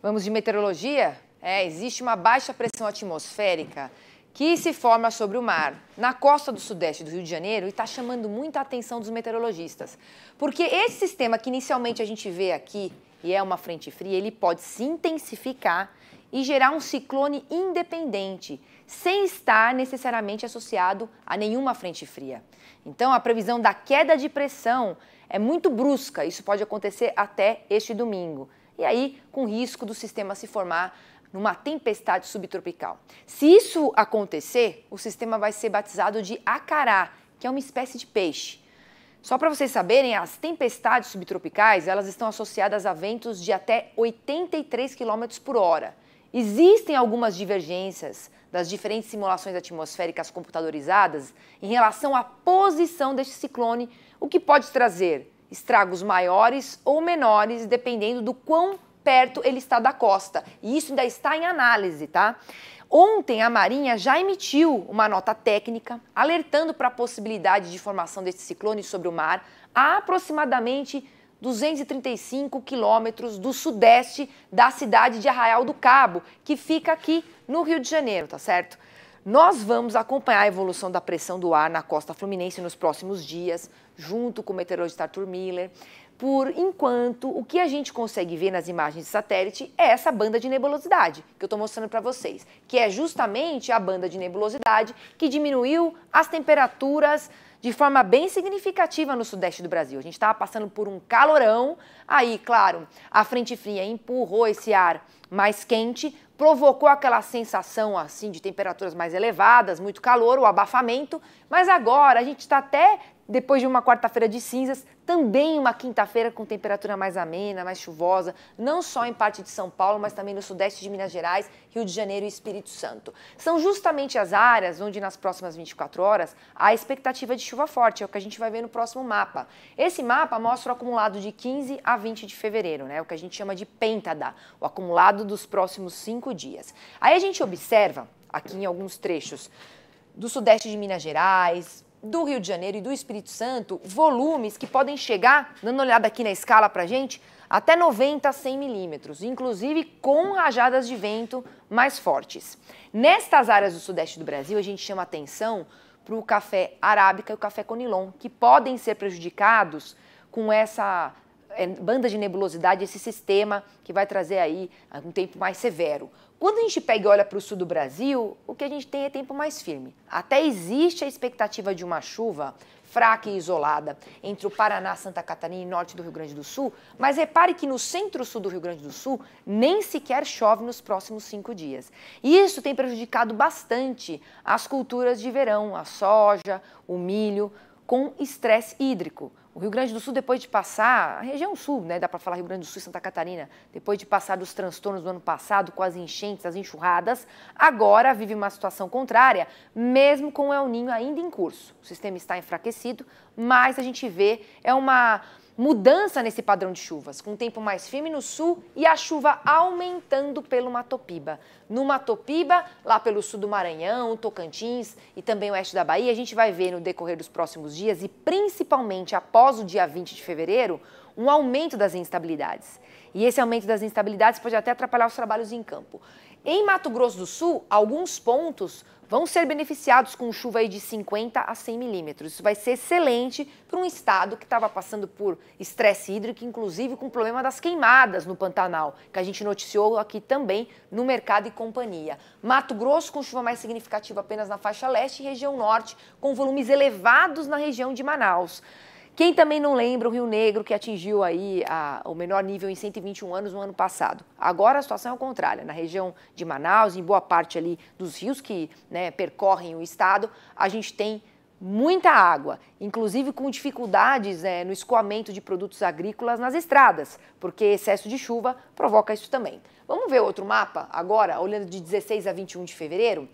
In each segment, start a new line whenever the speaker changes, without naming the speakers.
Vamos de meteorologia? É, existe uma baixa pressão atmosférica que se forma sobre o mar, na costa do sudeste do Rio de Janeiro, e está chamando muita atenção dos meteorologistas. Porque esse sistema que inicialmente a gente vê aqui, e é uma frente fria, ele pode se intensificar e gerar um ciclone independente, sem estar necessariamente associado a nenhuma frente fria. Então, a previsão da queda de pressão é muito brusca, isso pode acontecer até este domingo e aí com risco do sistema se formar numa tempestade subtropical. Se isso acontecer, o sistema vai ser batizado de acará, que é uma espécie de peixe. Só para vocês saberem, as tempestades subtropicais elas estão associadas a ventos de até 83 km por hora. Existem algumas divergências das diferentes simulações atmosféricas computadorizadas em relação à posição deste ciclone, o que pode trazer estragos maiores ou menores, dependendo do quão perto ele está da costa. E isso ainda está em análise, tá? Ontem a Marinha já emitiu uma nota técnica alertando para a possibilidade de formação deste ciclone sobre o mar a aproximadamente 235 quilômetros do sudeste da cidade de Arraial do Cabo, que fica aqui no Rio de Janeiro, tá certo? Nós vamos acompanhar a evolução da pressão do ar na costa fluminense nos próximos dias, junto com o meteorologista Arthur Miller. Por enquanto, o que a gente consegue ver nas imagens de satélite é essa banda de nebulosidade que eu estou mostrando para vocês, que é justamente a banda de nebulosidade que diminuiu as temperaturas de forma bem significativa no sudeste do Brasil. A gente estava passando por um calorão, aí, claro, a frente fria empurrou esse ar mais quente, provocou aquela sensação assim de temperaturas mais elevadas, muito calor, o abafamento, mas agora a gente está até depois de uma quarta-feira de cinzas, também uma quinta-feira com temperatura mais amena, mais chuvosa, não só em parte de São Paulo, mas também no sudeste de Minas Gerais Rio de Janeiro e Espírito Santo. São justamente as áreas onde nas próximas 24 horas há expectativa de chuva forte, é o que a gente vai ver no próximo mapa. Esse mapa mostra o acumulado de 15 a 20 de fevereiro, né? O que a gente chama de pêntada, o acumulado dos próximos cinco dias. Aí a gente observa aqui em alguns trechos do sudeste de Minas Gerais, do Rio de Janeiro e do Espírito Santo volumes que podem chegar, dando uma olhada aqui na escala para gente, até 90 a 100 milímetros, inclusive com rajadas de vento mais fortes. Nestas áreas do sudeste do Brasil, a gente chama atenção para o café arábica e o café conilon, que podem ser prejudicados com essa é, banda de nebulosidade, esse sistema que vai trazer aí um tempo mais severo. Quando a gente pega e olha para o sul do Brasil, o que a gente tem é tempo mais firme. Até existe a expectativa de uma chuva fraca e isolada entre o Paraná, Santa Catarina e norte do Rio Grande do Sul, mas repare que no centro-sul do Rio Grande do Sul nem sequer chove nos próximos cinco dias. E isso tem prejudicado bastante as culturas de verão, a soja, o milho, com estresse hídrico. O Rio Grande do Sul, depois de passar, a região sul, né, dá para falar Rio Grande do Sul e Santa Catarina, depois de passar dos transtornos do ano passado, com as enchentes, as enxurradas, agora vive uma situação contrária, mesmo com o El Ninho ainda em curso. O sistema está enfraquecido, mas a gente vê, é uma mudança nesse padrão de chuvas, com tempo mais firme no sul e a chuva aumentando pelo Matopiba. No Matopiba, lá pelo sul do Maranhão, Tocantins e também oeste da Bahia, a gente vai ver no decorrer dos próximos dias e principalmente após o dia 20 de fevereiro, um aumento das instabilidades. E esse aumento das instabilidades pode até atrapalhar os trabalhos em campo. Em Mato Grosso do Sul, alguns pontos vão ser beneficiados com chuva de 50 a 100 milímetros. Isso vai ser excelente para um estado que estava passando por estresse hídrico, inclusive com o problema das queimadas no Pantanal, que a gente noticiou aqui também no Mercado e Companhia. Mato Grosso com chuva mais significativa apenas na faixa leste e região norte, com volumes elevados na região de Manaus. Quem também não lembra o Rio Negro, que atingiu aí a, o menor nível em 121 anos no ano passado. Agora a situação é ao contrário. Na região de Manaus, em boa parte ali dos rios que né, percorrem o estado, a gente tem muita água, inclusive com dificuldades né, no escoamento de produtos agrícolas nas estradas, porque excesso de chuva provoca isso também. Vamos ver outro mapa agora, olhando de 16 a 21 de fevereiro?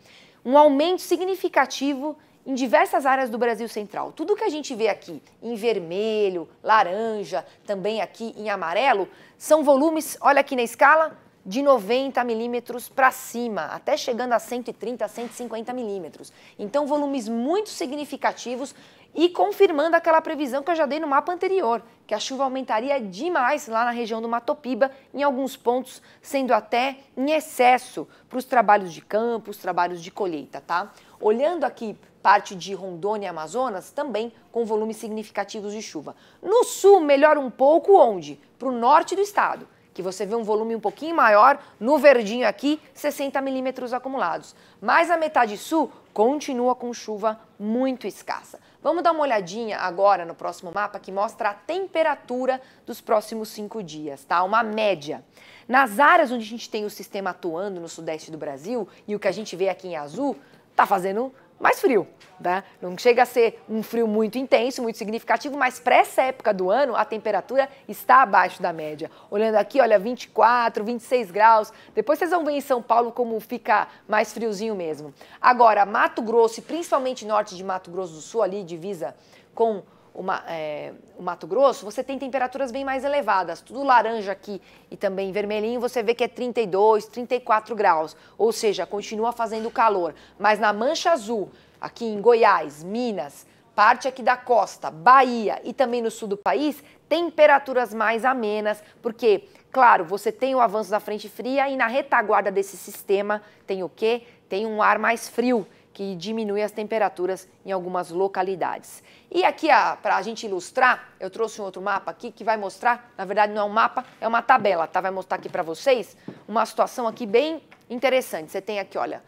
Um aumento significativo em diversas áreas do Brasil Central. Tudo que a gente vê aqui em vermelho, laranja, também aqui em amarelo, são volumes, olha aqui na escala, de 90 milímetros para cima, até chegando a 130, 150 milímetros. Então, volumes muito significativos e confirmando aquela previsão que eu já dei no mapa anterior, que a chuva aumentaria demais lá na região do Matopiba, em alguns pontos sendo até em excesso para os trabalhos de campo, os trabalhos de colheita, tá? Olhando aqui parte de Rondônia e Amazonas, também com volumes significativos de chuva. No sul, melhora um pouco onde? Para o norte do estado, que você vê um volume um pouquinho maior, no verdinho aqui, 60 milímetros acumulados. Mas a metade sul continua com chuva muito escassa. Vamos dar uma olhadinha agora no próximo mapa que mostra a temperatura dos próximos cinco dias, tá? Uma média. Nas áreas onde a gente tem o sistema atuando no sudeste do Brasil e o que a gente vê aqui em azul, tá fazendo mais frio. Né? Não chega a ser um frio muito intenso, muito significativo, mas para essa época do ano a temperatura está abaixo da média. Olhando aqui, olha, 24, 26 graus. Depois vocês vão ver em São Paulo como fica mais friozinho mesmo. Agora, Mato Grosso e principalmente norte de Mato Grosso do Sul, ali divisa com uma, é, o Mato Grosso, você tem temperaturas bem mais elevadas. Tudo laranja aqui e também vermelhinho, você vê que é 32, 34 graus. Ou seja, continua fazendo calor. Mas na Mancha Azul, aqui em Goiás, Minas, parte aqui da costa, Bahia e também no sul do país, temperaturas mais amenas, porque, claro, você tem o avanço da frente fria e na retaguarda desse sistema tem o quê? Tem um ar mais frio que diminui as temperaturas em algumas localidades. E aqui, ah, para a gente ilustrar, eu trouxe um outro mapa aqui que vai mostrar, na verdade não é um mapa, é uma tabela, tá? Vai mostrar aqui para vocês uma situação aqui bem interessante. Você tem aqui, olha,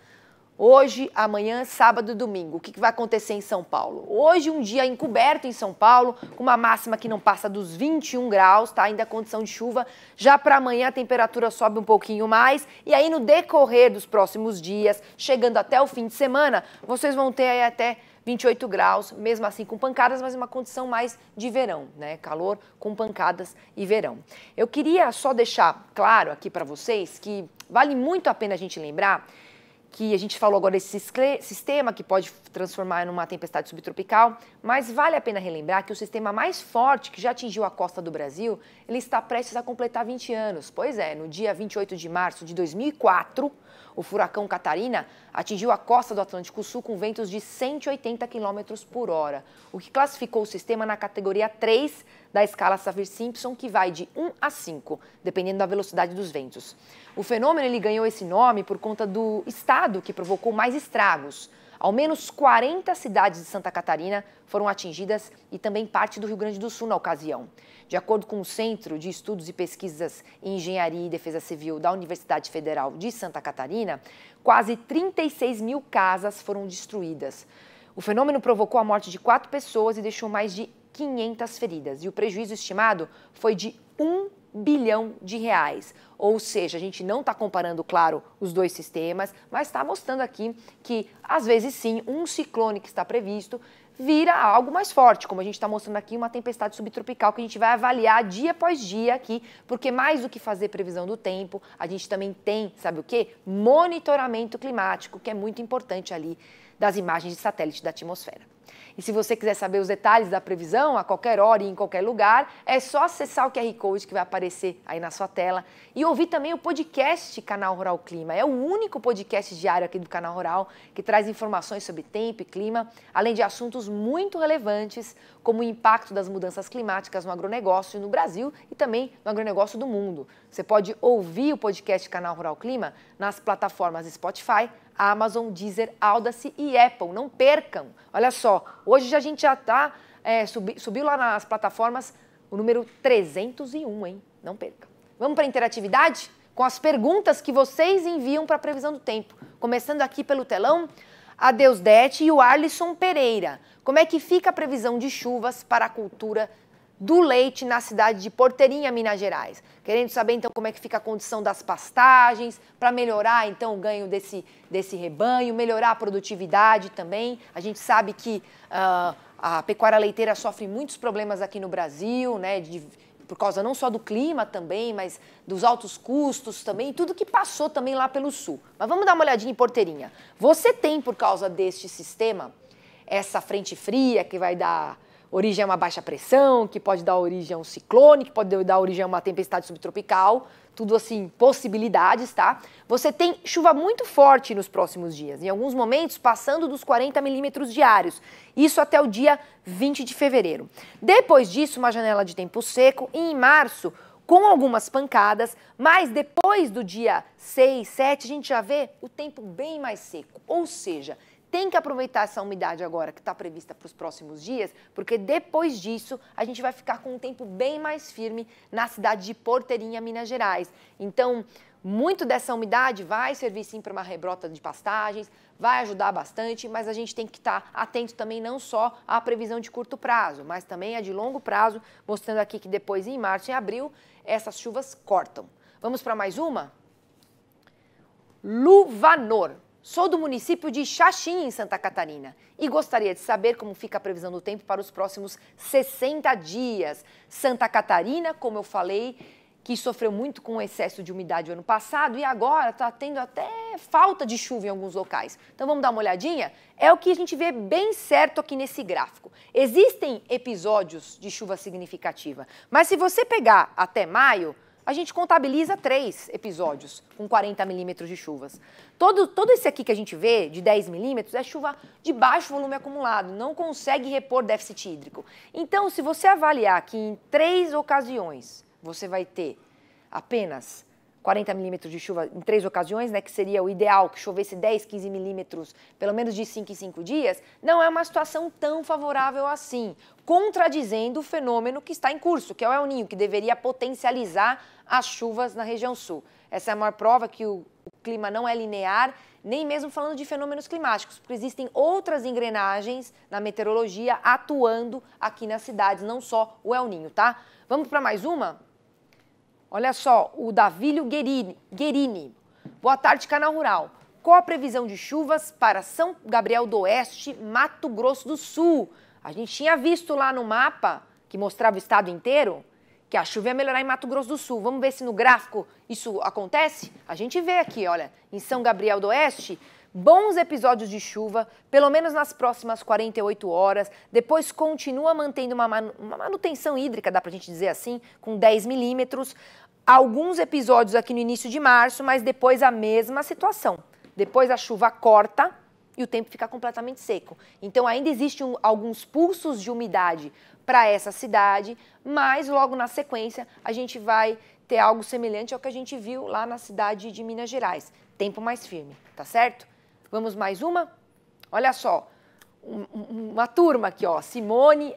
Hoje, amanhã, sábado e domingo. O que vai acontecer em São Paulo? Hoje, um dia encoberto em São Paulo, com uma máxima que não passa dos 21 graus, tá? Ainda é condição de chuva. Já para amanhã, a temperatura sobe um pouquinho mais. E aí, no decorrer dos próximos dias, chegando até o fim de semana, vocês vão ter aí até 28 graus, mesmo assim com pancadas, mas uma condição mais de verão, né? Calor com pancadas e verão. Eu queria só deixar claro aqui para vocês que vale muito a pena a gente lembrar que a gente falou agora desse sistema que pode transformar numa tempestade subtropical, mas vale a pena relembrar que o sistema mais forte que já atingiu a costa do Brasil, ele está prestes a completar 20 anos. Pois é, no dia 28 de março de 2004, o furacão Catarina atingiu a costa do Atlântico Sul com ventos de 180 km por hora, o que classificou o sistema na categoria 3 da escala Saffir-Simpson, que vai de 1 a 5, dependendo da velocidade dos ventos. O fenômeno ele ganhou esse nome por conta do estado que provocou mais estragos. Ao menos 40 cidades de Santa Catarina foram atingidas e também parte do Rio Grande do Sul na ocasião. De acordo com o Centro de Estudos e Pesquisas em Engenharia e Defesa Civil da Universidade Federal de Santa Catarina, quase 36 mil casas foram destruídas. O fenômeno provocou a morte de quatro pessoas e deixou mais de 500 feridas. E o prejuízo estimado foi de 1 bilhão de reais. Ou seja, a gente não está comparando, claro, os dois sistemas, mas está mostrando aqui que, às vezes sim, um ciclone que está previsto vira algo mais forte, como a gente está mostrando aqui, uma tempestade subtropical que a gente vai avaliar dia após dia aqui, porque mais do que fazer previsão do tempo, a gente também tem, sabe o quê? Monitoramento climático, que é muito importante ali das imagens de satélite da atmosfera. E se você quiser saber os detalhes da previsão, a qualquer hora e em qualquer lugar, é só acessar o QR Code que vai aparecer aí na sua tela e ouvir também o podcast Canal Rural Clima. É o único podcast diário aqui do Canal Rural que traz informações sobre tempo e clima, além de assuntos muito relevantes, como o impacto das mudanças climáticas no agronegócio no Brasil e também no agronegócio do mundo. Você pode ouvir o podcast Canal Rural Clima nas plataformas Spotify, Amazon, Deezer, Audacy e Apple. Não percam. Olha só, hoje a gente já está, é, subi, subiu lá nas plataformas o número 301, hein? Não percam. Vamos para a interatividade? Com as perguntas que vocês enviam para a previsão do tempo. Começando aqui pelo telão, a Deusdete e o Arlisson Pereira. Como é que fica a previsão de chuvas para a cultura do leite na cidade de Porteirinha, Minas Gerais. Querendo saber então como é que fica a condição das pastagens, para melhorar então o ganho desse, desse rebanho, melhorar a produtividade também. A gente sabe que uh, a pecuária leiteira sofre muitos problemas aqui no Brasil, né? De, por causa não só do clima também, mas dos altos custos também, tudo que passou também lá pelo sul. Mas vamos dar uma olhadinha em Porteirinha. Você tem, por causa deste sistema, essa frente fria que vai dar origem a é uma baixa pressão, que pode dar origem a um ciclone, que pode dar origem a uma tempestade subtropical, tudo assim, possibilidades, tá? Você tem chuva muito forte nos próximos dias, em alguns momentos passando dos 40 milímetros diários, isso até o dia 20 de fevereiro. Depois disso, uma janela de tempo seco e em março, com algumas pancadas, mas depois do dia 6, 7, a gente já vê o tempo bem mais seco, ou seja, tem que aproveitar essa umidade agora que está prevista para os próximos dias, porque depois disso a gente vai ficar com um tempo bem mais firme na cidade de Porteirinha, Minas Gerais. Então, muito dessa umidade vai servir sim para uma rebrota de pastagens, vai ajudar bastante, mas a gente tem que estar tá atento também não só à previsão de curto prazo, mas também a de longo prazo, mostrando aqui que depois em março e abril essas chuvas cortam. Vamos para mais uma? Luvanor. Sou do município de Xaxim, em Santa Catarina, e gostaria de saber como fica a previsão do tempo para os próximos 60 dias. Santa Catarina, como eu falei, que sofreu muito com o excesso de umidade o ano passado e agora está tendo até falta de chuva em alguns locais. Então vamos dar uma olhadinha? É o que a gente vê bem certo aqui nesse gráfico. Existem episódios de chuva significativa, mas se você pegar até maio, a gente contabiliza três episódios com 40 milímetros de chuvas. Todo, todo esse aqui que a gente vê, de 10 milímetros, é chuva de baixo volume acumulado, não consegue repor déficit hídrico. Então, se você avaliar que em três ocasiões você vai ter apenas 40 milímetros de chuva em três ocasiões, né, que seria o ideal que chovesse 10, 15 milímetros, pelo menos de 5 em 5 dias, não é uma situação tão favorável assim, contradizendo o fenômeno que está em curso, que é o El Ninho, que deveria potencializar as chuvas na região sul. Essa é a maior prova que o, o clima não é linear, nem mesmo falando de fenômenos climáticos, porque existem outras engrenagens na meteorologia atuando aqui nas cidades, não só o El Ninho, tá? Vamos para mais uma? Olha só, o Davílio Guerini. Guerini. Boa tarde, Canal Rural. Qual a previsão de chuvas para São Gabriel do Oeste, Mato Grosso do Sul? A gente tinha visto lá no mapa, que mostrava o estado inteiro, que a chuva ia melhorar em Mato Grosso do Sul. Vamos ver se no gráfico isso acontece? A gente vê aqui, olha, em São Gabriel do Oeste, bons episódios de chuva, pelo menos nas próximas 48 horas. Depois continua mantendo uma, manutenção hídrica, dá para a gente dizer assim, com 10 milímetros. Alguns episódios aqui no início de março, mas depois a mesma situação. Depois a chuva corta e o tempo fica completamente seco. Então ainda existem alguns pulsos de umidade para essa cidade, mas logo na sequência a gente vai ter algo semelhante ao que a gente viu lá na cidade de Minas Gerais. Tempo mais firme, tá certo? Vamos mais uma? Olha só, um, uma turma aqui, ó, Simone,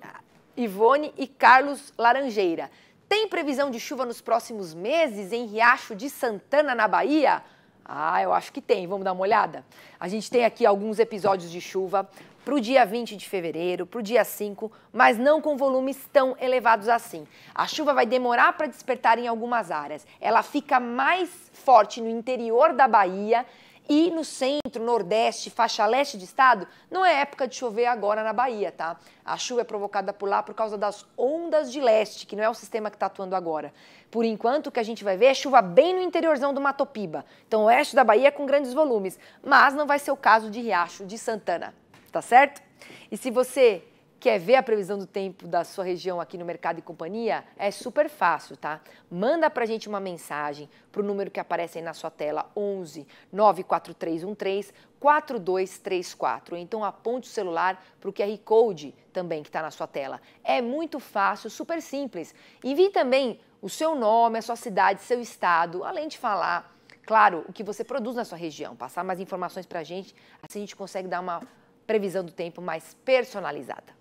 Ivone e Carlos Laranjeira. Tem previsão de chuva nos próximos meses em Riacho de Santana, na Bahia? Ah, eu acho que tem. Vamos dar uma olhada? A gente tem aqui alguns episódios de chuva para o dia 20 de fevereiro, para o dia 5, mas não com volumes tão elevados assim. A chuva vai demorar para despertar em algumas áreas. Ela fica mais forte no interior da Bahia e no centro, nordeste, faixa leste de estado, não é época de chover agora na Bahia, tá? A chuva é provocada por lá por causa das ondas de leste, que não é o sistema que está atuando agora. Por enquanto, o que a gente vai ver é chuva bem no interiorzão do Matopiba. Então, Então, oeste da Bahia é com grandes volumes. Mas não vai ser o caso de Riacho de Santana, tá certo? E se você Quer ver a previsão do tempo da sua região aqui no Mercado e Companhia? É super fácil, tá? Manda pra gente uma mensagem pro número que aparece aí na sua tela, 11 94313 4234. Então aponte o celular pro QR Code também que está na sua tela. É muito fácil, super simples. Envie também o seu nome, a sua cidade, seu estado, além de falar, claro, o que você produz na sua região. Passar mais informações pra gente, assim a gente consegue dar uma previsão do tempo mais personalizada.